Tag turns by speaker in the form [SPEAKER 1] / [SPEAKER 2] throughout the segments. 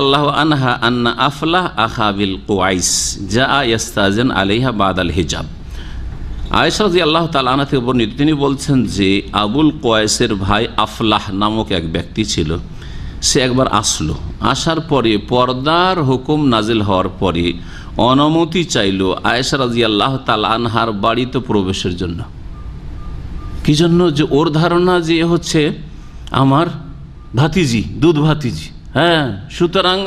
[SPEAKER 1] আল্লাহ আনহা আন্না আফলাহ আহাবিল কোয়াইস যা ইয়াস্তাজেন আলিহা বাদ আল হিজাব আয়সাজি আল্লাহ তালানা থেকে বর্ণিত তিনি বলছেন যে আবুল কোয়াইসের ভাই আফলাহ নামক এক ব্যক্তি ছিল সে একবার আসলো আসার পরে পর্দার হুকুম নাজিল হওয়ার পরে অনুমতি চাইল আয়েশা রাজি আল্লাহ আনহার বাড়িতে প্রবেশের জন্য কি জন্য যে ওর ধারণা যে হচ্ছে আমার ভাতিজি দুধ ভাতিজি হ্যাঁ সুতরাং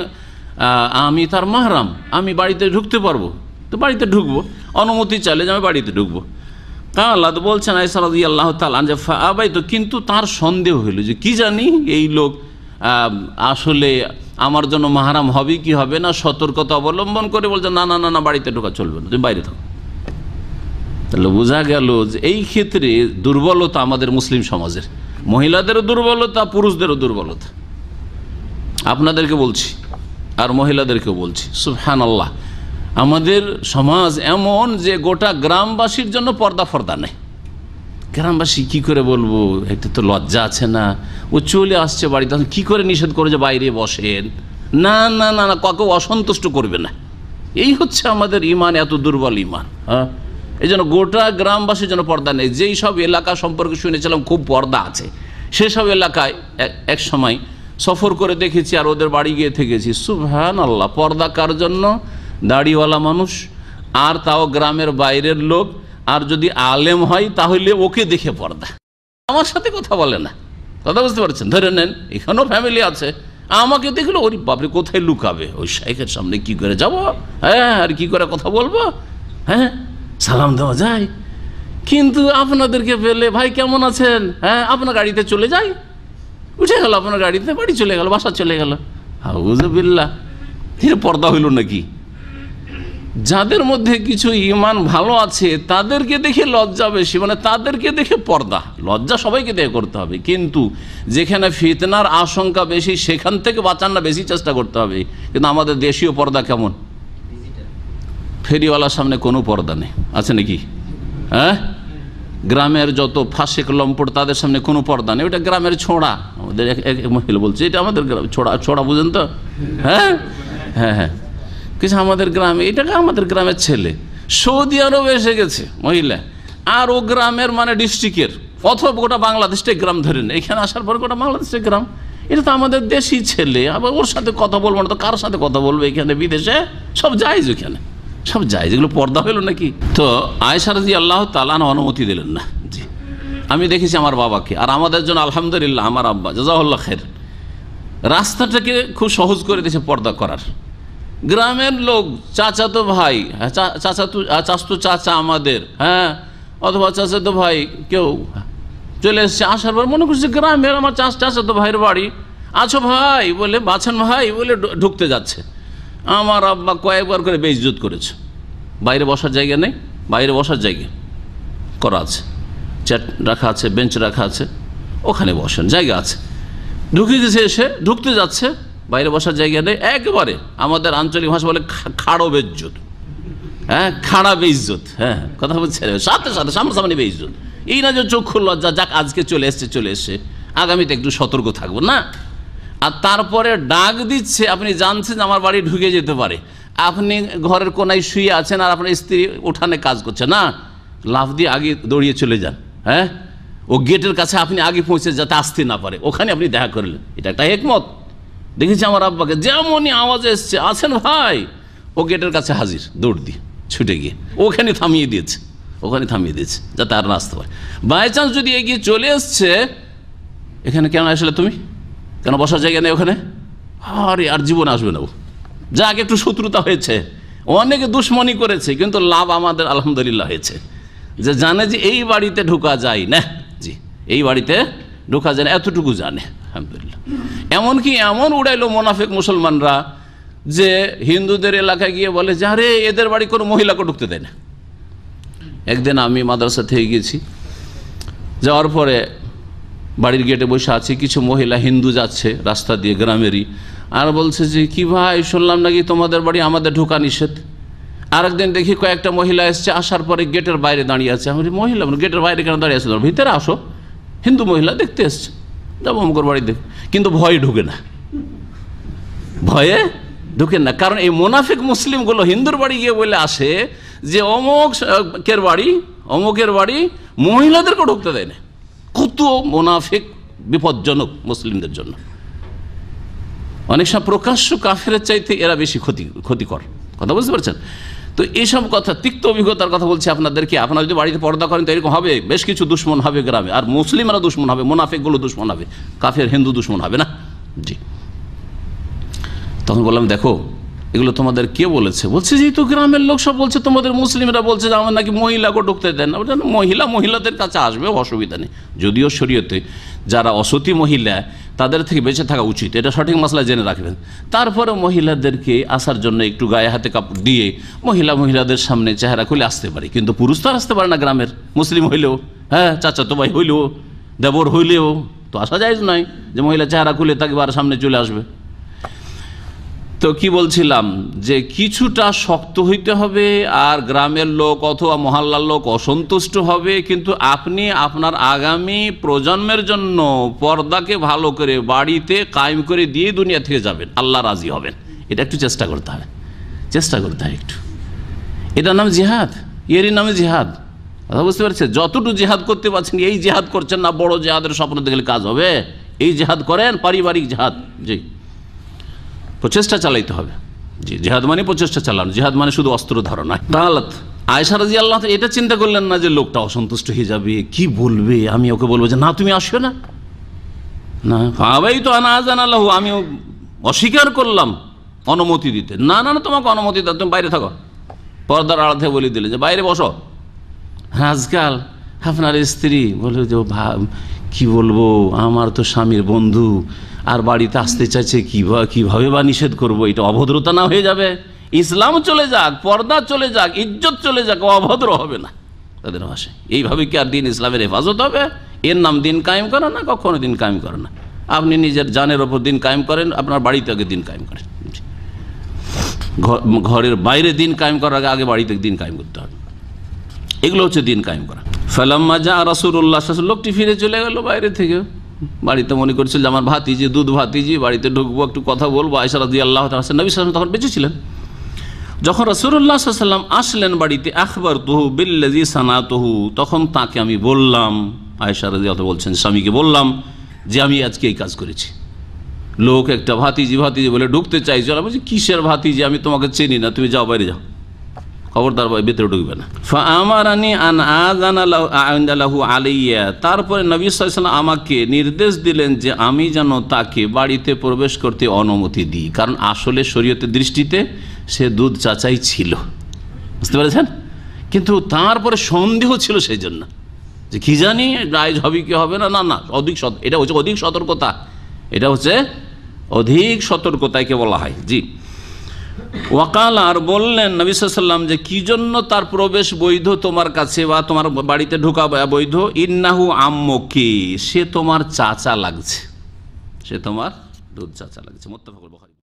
[SPEAKER 1] আমি তার মাহরাম আমি বাড়িতে ঢুকতে পারবো তো বাড়িতে ঢুকবো অনুমতি চাইলে যে আমি বাড়িতে ঢুকবো কালাদ বলছেন আইসালাদ আল্লাহ তালান যে আবাই তো কিন্তু তার সন্দেহ হইল যে কি জানি এই লোক আসলে আমার জন্য মাহারাম হবে কি হবে না সতর্কতা অবলম্বন করে বলছে না না না না বাড়িতে ঢোকা চলবে না তুমি বাইরে থাকো তাহলে বোঝা গেল যে এই ক্ষেত্রে দুর্বলতা আমাদের মুসলিম সমাজের মহিলাদেরও দুর্বলতা পুরুষদেরও দুর্বলতা আপনাদেরকে বলছি আর মহিলাদেরকেও বলছি সুফহান আল্লাহ আমাদের সমাজ এমন যে গোটা গ্রামবাসীর জন্য পর্দা ফর্দা নেই গ্রামবাসী কি করে বলবো একটা তো লজ্জা আছে না ও চলে আসছে বাড়িতে কি করে নিষেধ করে যে বাইরে বসেন না না না না কাউকে অসন্তুষ্ট করবে না এই হচ্ছে আমাদের ইমান এত দুর্বল ইমান হ্যাঁ এই জন্য গোটা গ্রামবাসীর জন্য পর্দা নেই যেই সব এলাকা সম্পর্কে শুনেছিলাম খুব পর্দা আছে সেসব এলাকায় এক সময় সফর করে দেখেছি আর ওদের বাড়ি গিয়ে থেকেছি সুহান আল্লাহ পর্দা কার জন্য দাড়িওয়ালা মানুষ আর তাও গ্রামের বাইরের লোক আর যদি আলেম হয় তাহলে ওকে দেখে পর্দা আমার সাথে কথা বলে না কথা বুঝতে পারছেন ধরে নেন এখানেও ফ্যামিলি আছে আমাকে দেখলো ওর বাপরে কোথায় লুকাবে ওই শাইখের সামনে কি করে যাব হ্যাঁ আর কি করে কথা বলবো হ্যাঁ সালাম দেওয়া যায় কিন্তু আপনাদেরকে পেলে ভাই কেমন আছেন হ্যাঁ আপনার গাড়িতে চলে যায় উঠে গেল আপনার গাড়িতে বাড়ি চলে গেল বাসা চলে গেল হাউজবিল্লা এর পর্দা হইল নাকি যাদের মধ্যে কিছু ইমান ভালো আছে তাদেরকে দেখে লজ্জা বেশি মানে তাদেরকে দেখে পর্দা লজ্জা সবাইকে দেখে করতে হবে কিন্তু যেখানে ফিতনার আশঙ্কা বেশি সেখান থেকে বাঁচান না বেশি চেষ্টা করতে হবে কিন্তু আমাদের দেশীয় পর্দা কেমন ফেরিওয়ালার সামনে কোনো পর্দা নেই আছে নাকি হ্যাঁ গ্রামের যত ফাঁসেক লম্পট তাদের সামনে কোনো পর্দা নেই ওটা গ্রামের ছোঁড়া আমাদের এক মহিলা বলছে এটা আমাদের গ্রাম ছোড়া ছোড়া বুঝেন তো হ্যাঁ হ্যাঁ হ্যাঁ কিছু আমাদের গ্রামে এটাকে আমাদের গ্রামের ছেলে সৌদি আরব এসে গেছে মহিলা আর ও গ্রামের মানে ডিস্ট্রিক্টের অথবা গোটা বাংলাদেশটাই গ্রাম ধরে এখানে আসার পর গোটা বাংলাদেশের গ্রাম এটা তো আমাদের দেশি ছেলে আবার ওর সাথে কথা বলবো না তো কার সাথে কথা বলবো এখানে বিদেশে সব যায় ওখানে সব যায় যেগুলো পর্দা হলো নাকি তো আয়সার রাজি আল্লাহ তালান অনুমতি দিলেন না জি আমি দেখেছি আমার বাবাকে আর আমাদের জন্য আলহামদুলিল্লাহ আমার আব্বা জাজাউল্লাহ খের রাস্তাটাকে খুব সহজ করে দিয়েছে পর্দা করার গ্রামের লোক চাচা তো ভাই হ্যাঁ, চাচা তো তো চাচা আমাদের হ্যাঁ অথবা চাচা তো ভাই কেউ হ্যাঁ, চলে এসছে আসার পর মনে করছে গ্রামের আমার চাষ চাচা তো ভাইয়ের বাড়ি আছো আচ্ছা ভাই বলে বাছান ভাই বলে ঢুকতে যাচ্ছে আমার আব্বা কয়েকবার করে বেইজুত করেছে বাইরে বসার জায়গা নেই বাইরে বসার জায়গা করা আছে চ্যাট রাখা আছে বেঞ্চ রাখা আছে ওখানে বসেন জায়গা আছে ঢুকে দিয়েছে এসে ঢুকতে যাচ্ছে বাইরে বসার জায়গা নেই একেবারে আমাদের আঞ্চলিক ভাষা বলে খাড়ো বেজ্জুত হ্যাঁ খাড়া বেইজত হ্যাঁ কথা বলছে সাথে সাথে সামনাসামনি বেইজত এই না যে চোখ চক্ষুর লজ্জা যাক আজকে চলে এসছে চলে এসছে আগামীতে একটু সতর্ক থাকবো না আর তারপরে ডাক দিচ্ছে আপনি জানছেন আমার বাড়ি ঢুকে যেতে পারে আপনি ঘরের কোনায় শুয়ে আছেন আর আপনার স্ত্রী উঠানে কাজ করছে না লাফ দিয়ে আগে দৌড়িয়ে চলে যান হ্যাঁ ও গেটের কাছে আপনি আগে পৌঁছে যাতে আসতে না পারে ওখানে আপনি দেখা করলেন এটা একটা একমত দেখেছি আমার আব্বাকে যেমনই আওয়াজ এসছে আছেন ভাই ও গেটের কাছে হাজির দৌড় দিয়ে ছুটে গিয়ে ওখানে থামিয়ে দিয়েছে ওখানে থামিয়ে দিয়েছে যাতে আর না আসতে পারে বাই চান্স যদি এগিয়ে চলে এসছে এখানে কেন আসলে তুমি কেন বসার জায়গা নেই ওখানে আরে আর জীবন আসবে না ও আগে একটু শত্রুতা হয়েছে অনেকে দুশ্মনী করেছে কিন্তু লাভ আমাদের আলহামদুলিল্লাহ হয়েছে যে জানে যে এই বাড়িতে ঢোকা যায় না জি এই বাড়িতে ঢোকা যায় না এতটুকু জানে আলহামদুলিল্লাহ এমনকি এমন উড়াইলো মোনাফেক মুসলমানরা যে হিন্দুদের এলাকায় গিয়ে বলে যে আরে এদের বাড়ি কোনো মহিলাকে ঢুকতে দেয় না একদিন আমি মাদ্রাসা থেকে গিয়েছি যাওয়ার পরে বাড়ির গেটে বসে আছে কিছু মহিলা হিন্দু যাচ্ছে রাস্তা দিয়ে গ্রামেরই আর বলছে যে কি ভাই শুনলাম নাকি তোমাদের বাড়ি আমাদের ঢোকা নিষেধ আরেকদিন দেখি কয়েকটা মহিলা এসছে আসার পরে গেটের বাইরে দাঁড়িয়ে আছে আমি মহিলা মানে গেটের বাইরে কেন দাঁড়িয়ে আছে ভিতরে আসো হিন্দু মহিলা দেখতে এসছে যাবো অমুকর বাড়ি দেখ কিন্তু ভয় ঢুকে না ভয়ে ঢুকে না কারণ এই মোনাফিক মুসলিমগুলো হিন্দুর বাড়ি গিয়ে বলে আসে যে অমুকের বাড়ি অমুকের বাড়ি মহিলাদেরকে ঢুকতে দেয় না কত মোনাফিক বিপজ্জনক মুসলিমদের জন্য অনেক সময় প্রকাশ্য কাফের চাইতে এরা বেশি ক্ষতি ক্ষতিকর কথা বুঝতে পারছেন তো এইসব কথা তিক্ত অভিজ্ঞতার কথা বলছি আপনাদেরকে আপনারা যদি বাড়িতে পর্দা করেন তো এরকম হবে বেশ কিছু দুশ্মন হবে গ্রামে আর মুসলিমরা দুশ্মন হবে মোনাফিকগুলো দুশ্মন হবে কাফের হিন্দু দুশ্মন হবে না জি তখন বললাম দেখো এগুলো তোমাদের কে বলেছে বলছে যেহেতু গ্রামের লোক সব বলছে তোমাদের মুসলিমরা বলছে যে আমার নাকি মহিলাকে ঢুকতে দেন না মহিলা মহিলাদের কাছে আসবে অসুবিধা নেই যদিও শরীয়তে যারা অসতী মহিলা তাদের থেকে বেঁচে থাকা উচিত এটা সঠিক মশলা জেনে রাখবেন তারপরে মহিলাদেরকে আসার জন্য একটু গায়ে হাতে কাপড় দিয়ে মহিলা মহিলাদের সামনে চেহারা খুলে আসতে পারে কিন্তু পুরুষ তো আর আসতে পারে না গ্রামের মুসলিম হইলেও হ্যাঁ চাচাতো ভাই হইলেও দেবর হইলেও তো আসা যায় নয় যে মহিলা চেহারা খুলে তাকে বার সামনে চলে আসবে তো কি বলছিলাম যে কিছুটা শক্ত হইতে হবে আর গ্রামের লোক অথবা মহল্লার লোক অসন্তুষ্ট হবে কিন্তু আপনি আপনার আগামী প্রজন্মের জন্য পর্দাকে ভালো করে বাড়িতে কায়েম করে দিয়ে দুনিয়া থেকে যাবেন আল্লাহ রাজি হবেন এটা একটু চেষ্টা করতে হবে চেষ্টা করতে হয় একটু এটার নাম জিহাদ এরই নামে জিহাদ কথা বুঝতে পারছে যতটুকু জেহাদ করতে পারছেন এই জেহাদ করছেন না বড় জেহাদের স্বপ্ন দেখলে কাজ হবে এই জেহাদ করেন পারিবারিক জেহাদ জি প্রচেষ্টা চালাইতে হবে জি জেহাদ মানে প্রচেষ্টা চালানো জেহাদ মানে শুধু অস্ত্র ধারণা দালাত আয়সার জি আল্লাহ এটা চিন্তা করলেন না যে লোকটা অসন্তুষ্ট হয়ে যাবে কি বলবে আমি ওকে বলবো যে না তুমি আসবে না না ভাবাই তো আনা আজান আল্লাহ আমি অস্বীকার করলাম অনুমতি দিতে না না না তোমাকে অনুমতি দাও তুমি বাইরে থাকো পর্দার আড়াতে বলি দিলে যে বাইরে বসো হ্যাঁ আজকাল আপনার স্ত্রী বলে যে ভা কি বলবো আমার তো স্বামীর বন্ধু আর বাড়িতে আসতে চাইছে কিভাবে বা নিষেধ করবো এটা অভদ্রতা না হয়ে যাবে ইসলাম চলে যাক পর্দা চলে যাক ইজ্জত চলে যাক অভদ্র হবে না তাদের ভাষায় এইভাবে কি আর দিন ইসলামের হেফাজত হবে এর নাম দিন কায়েম করে না কখনো দিন কায়েম করে না আপনি নিজের জানের ওপর দিন কায়েম করেন আপনার বাড়িতে আগে দিন কায়েম করেন ঘরের বাইরে দিন কায়েম করার আগে আগে বাড়িতে দিন কায়েম করতে হবে এগুলো হচ্ছে দিন কায়েম করা ফেলাম্মা যা রাসুল্লাহ লোকটি ফিরে চলে গেল বাইরে থেকেও বাড়িতে মনে করছিল যে আমার ভাতিজি দুধ ভাতিজি বাড়িতে ঢুকবো একটু কথা বলবো আয়সার দিয়ে আল্লাহ আসেন নবী সাল্লাম তখন বেঁচে ছিলেন যখন রসুল্লাহ সাল্লাম আসলেন বাড়িতে আখবর তহু বিল্লাজি সানা তহু তখন তাকে আমি বললাম আয়সার দিয়ে বলছেন স্বামীকে বললাম যে আমি আজকে এই কাজ করেছি লোক একটা ভাতিজি ভাতিজি বলে ঢুকতে চাইছিল আমি বলছি কিসের ভাতিজি আমি তোমাকে চিনি না তুমি যাও বাইরে যাও খবরদার ভিতরে ঢুকবে না ফামারানি আন আজানাহু আলিয়া তারপরে নবী সাল্লাম আমাকে নির্দেশ দিলেন যে আমি যেন তাকে বাড়িতে প্রবেশ করতে অনুমতি দিই কারণ আসলে শরীয়তের দৃষ্টিতে সে দুধ চাচাই ছিল বুঝতে পেরেছেন কিন্তু তারপরে সন্দেহ ছিল সেই জন্য যে কি জানি রাইজ হবে কি হবে না না না অধিক এটা হচ্ছে অধিক সতর্কতা এটা হচ্ছে অধিক সতর্কতাকে বলা হয় জি ওয়াকাল আর বললেন নবিসাল্লাম যে কি জন্য তার প্রবেশ বৈধ তোমার কাছে বা তোমার বাড়িতে ঢোকা বৈধ ইন্নাহু আম্মকে সে তোমার চাচা লাগছে সে তোমার দুধ চাচা লাগছে মোত্তফাকুল বখারি